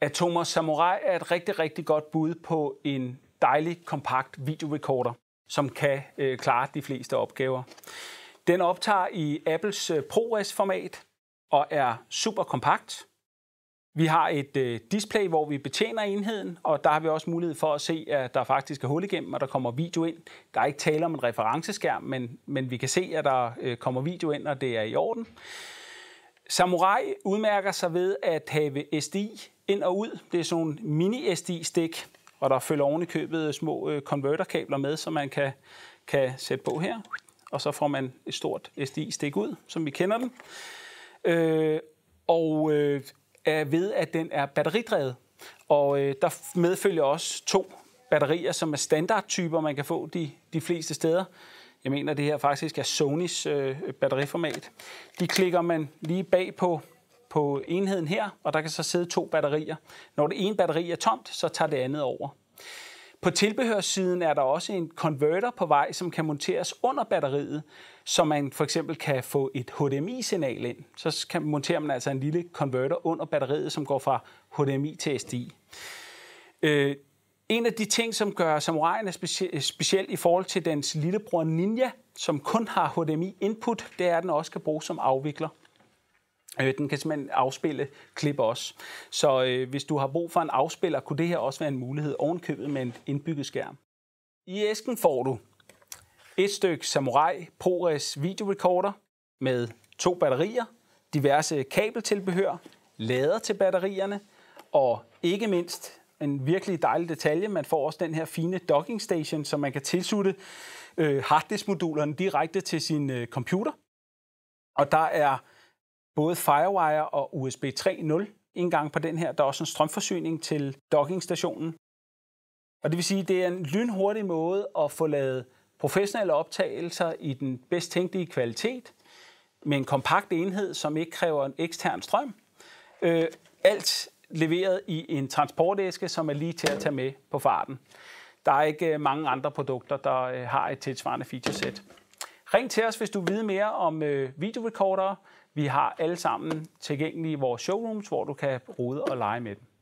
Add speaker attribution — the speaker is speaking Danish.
Speaker 1: Atomer Samurai er et rigtig, rigtig godt bud på en dejlig, kompakt videorecorder, som kan øh, klare de fleste opgaver. Den optager i Apples øh, ProRes-format og er super kompakt. Vi har et øh, display, hvor vi betjener enheden, og der har vi også mulighed for at se, at der faktisk er hul igennem, og der kommer video ind. Der er ikke tale om en referenceskærm, men, men vi kan se, at der øh, kommer video ind, og det er i orden. Samurai udmærker sig ved at have SDI ind og ud. Det er sådan en mini-SDI-stik, og der følger oven i købet små konverterkabler øh, med, som man kan, kan sætte på her. Og så får man et stort SDI-stik ud, som vi kender den. Øh, og øh, er ved, at den er batteridrevet. Og øh, der medfølger også to batterier, som er standardtyper, man kan få de, de fleste steder jeg mener det her faktisk er Sonys øh, batteriformat. De klikker man lige bag på på enheden her, og der kan så sidde to batterier. Når det ene batteri er tomt, så tager det andet over. På tilbehørssiden er der også en konverter på vej, som kan monteres under batteriet, så man for eksempel kan få et HDMI-signal ind. Så kan, monterer man altså en lille konverter under batteriet, som går fra HDMI til SDI. Øh, en af de ting, som gør samuraien er specie- speciel i forhold til dens lillebror Ninja, som kun har HDMI-input, det er, at den også kan bruges som afvikler. Øh, den kan simpelthen afspille klip også. Så øh, hvis du har brug for en afspiller, kunne det her også være en mulighed ovenkøbet med en indbygget skærm. I æsken får du et stykke Samurai ProRes Recorder med to batterier, diverse kabeltilbehør, lader til batterierne og ikke mindst en virkelig dejlig detalje. Man får også den her fine docking station, som man kan tilslutte øh, harddisk-modulerne direkte til sin øh, computer. Og der er både Firewire og USB 3.0 indgang på den her. Der er også en strømforsyning til dockingstationen. Og det vil sige, at det er en lynhurtig måde at få lavet professionelle optagelser i den bedst tænkelige kvalitet, med en kompakt enhed, som ikke kræver en ekstern strøm. Øh, alt leveret i en transportæske, som er lige til at tage med på farten. Der er ikke øh, mange andre produkter, der øh, har et tilsvarende featureset. Ring til os, hvis du vil vide mere om videorekordere. Øh, videorecordere. Vi har alle sammen tilgængelige i vores showrooms, hvor du kan rode og lege med dem.